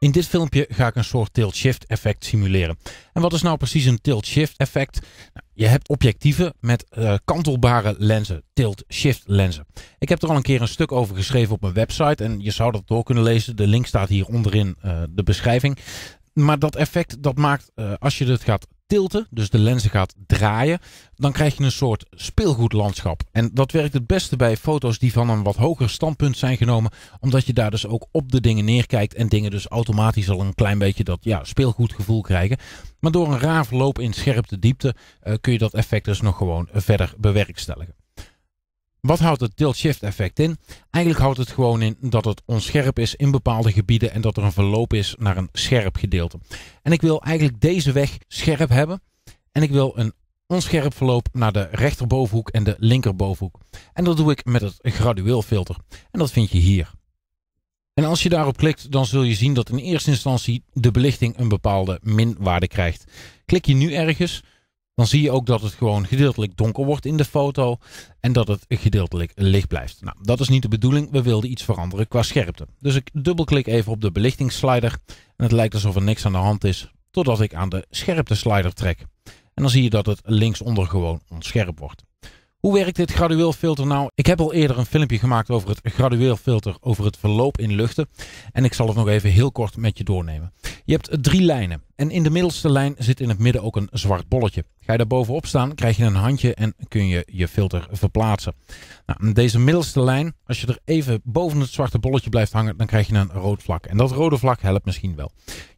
In dit filmpje ga ik een soort tilt-shift effect simuleren. En wat is nou precies een tilt-shift effect? Nou, je hebt objectieven met eh, kantelbare lenzen, tilt-shift lenzen. Ik heb er al een keer een stuk over geschreven op mijn website en je zou dat door kunnen lezen. De link staat hier onderin eh, de beschrijving. Maar dat effect dat maakt, eh, als je het gaat tilten, dus de lenzen gaat draaien, dan krijg je een soort speelgoedlandschap. En dat werkt het beste bij foto's die van een wat hoger standpunt zijn genomen, omdat je daar dus ook op de dingen neerkijkt en dingen dus automatisch al een klein beetje dat ja, speelgoedgevoel krijgen. Maar door een raar verloop in scherpte diepte eh, kun je dat effect dus nog gewoon verder bewerkstelligen. Wat houdt het tilt shift effect in? Eigenlijk houdt het gewoon in dat het onscherp is in bepaalde gebieden en dat er een verloop is naar een scherp gedeelte. En ik wil eigenlijk deze weg scherp hebben en ik wil een onscherp verloop naar de rechterbovenhoek en de linkerbovenhoek. En dat doe ik met het gradueel filter. En dat vind je hier. En als je daarop klikt, dan zul je zien dat in eerste instantie de belichting een bepaalde minwaarde krijgt. Klik je nu ergens, dan zie je ook dat het gewoon gedeeltelijk donker wordt in de foto en dat het gedeeltelijk licht blijft. Nou, dat is niet de bedoeling. We wilden iets veranderen qua scherpte. Dus ik dubbelklik even op de belichtingsslider en het lijkt alsof er niks aan de hand is totdat ik aan de scherpte slider trek. En dan zie je dat het linksonder gewoon onscherp wordt. Hoe werkt dit gradueel filter nou? Ik heb al eerder een filmpje gemaakt over het gradueel filter, over het verloop in luchten. En ik zal het nog even heel kort met je doornemen. Je hebt drie lijnen en in de middelste lijn zit in het midden ook een zwart bolletje. Ga je daar bovenop staan, krijg je een handje en kun je je filter verplaatsen. Nou, deze middelste lijn, als je er even boven het zwarte bolletje blijft hangen, dan krijg je een rood vlak. En dat rode vlak helpt misschien wel.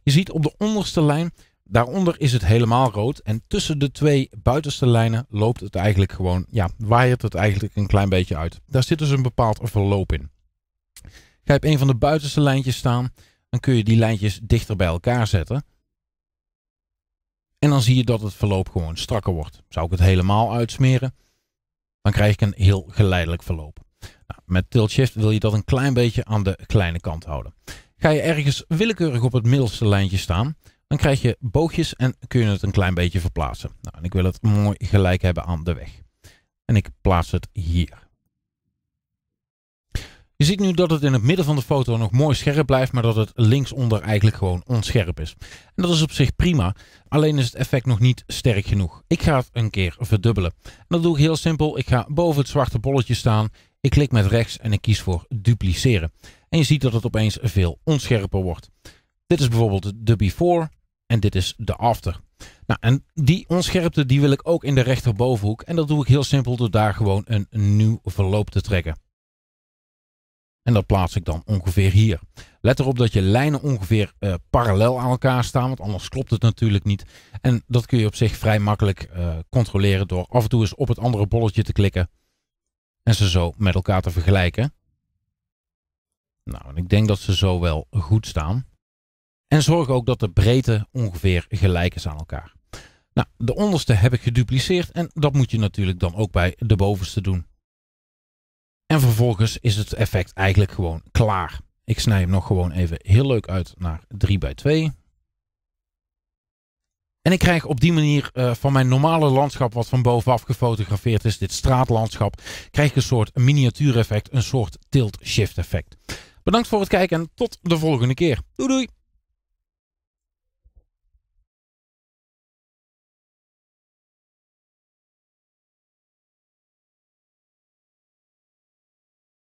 Je ziet op de onderste lijn Daaronder is het helemaal rood. En tussen de twee buitenste lijnen loopt het eigenlijk gewoon, ja, waait het eigenlijk een klein beetje uit. Daar zit dus een bepaald verloop in. Ga je op een van de buitenste lijntjes staan, dan kun je die lijntjes dichter bij elkaar zetten. En dan zie je dat het verloop gewoon strakker wordt. Zou ik het helemaal uitsmeren, dan krijg ik een heel geleidelijk verloop. Nou, met tilt-shift wil je dat een klein beetje aan de kleine kant houden. Ga je ergens willekeurig op het middelste lijntje staan, dan krijg je boogjes en kun je het een klein beetje verplaatsen. Nou, en ik wil het mooi gelijk hebben aan de weg. En ik plaats het hier. Je ziet nu dat het in het midden van de foto nog mooi scherp blijft, maar dat het linksonder eigenlijk gewoon onscherp is. En dat is op zich prima, alleen is het effect nog niet sterk genoeg. Ik ga het een keer verdubbelen. En dat doe ik heel simpel. Ik ga boven het zwarte bolletje staan, ik klik met rechts en ik kies voor dupliceren. En je ziet dat het opeens veel onscherper wordt. Dit is bijvoorbeeld de before. En dit is de after. Nou, en die onscherpte die wil ik ook in de rechterbovenhoek. En dat doe ik heel simpel door daar gewoon een nieuw verloop te trekken. En dat plaats ik dan ongeveer hier. Let erop dat je lijnen ongeveer eh, parallel aan elkaar staan, want anders klopt het natuurlijk niet. En dat kun je op zich vrij makkelijk eh, controleren door af en toe eens op het andere bolletje te klikken. En ze zo met elkaar te vergelijken. Nou, en ik denk dat ze zo wel goed staan. En zorg ook dat de breedte ongeveer gelijk is aan elkaar. Nou, de onderste heb ik gedupliceerd en dat moet je natuurlijk dan ook bij de bovenste doen. En vervolgens is het effect eigenlijk gewoon klaar. Ik snij hem nog gewoon even heel leuk uit naar 3 bij 2. En ik krijg op die manier eh, van mijn normale landschap, wat van bovenaf gefotografeerd is, dit straatlandschap, krijg ik een soort miniatuur effect, een soort tilt-shift effect. Bedankt voor het kijken en tot de volgende keer. Doei doei!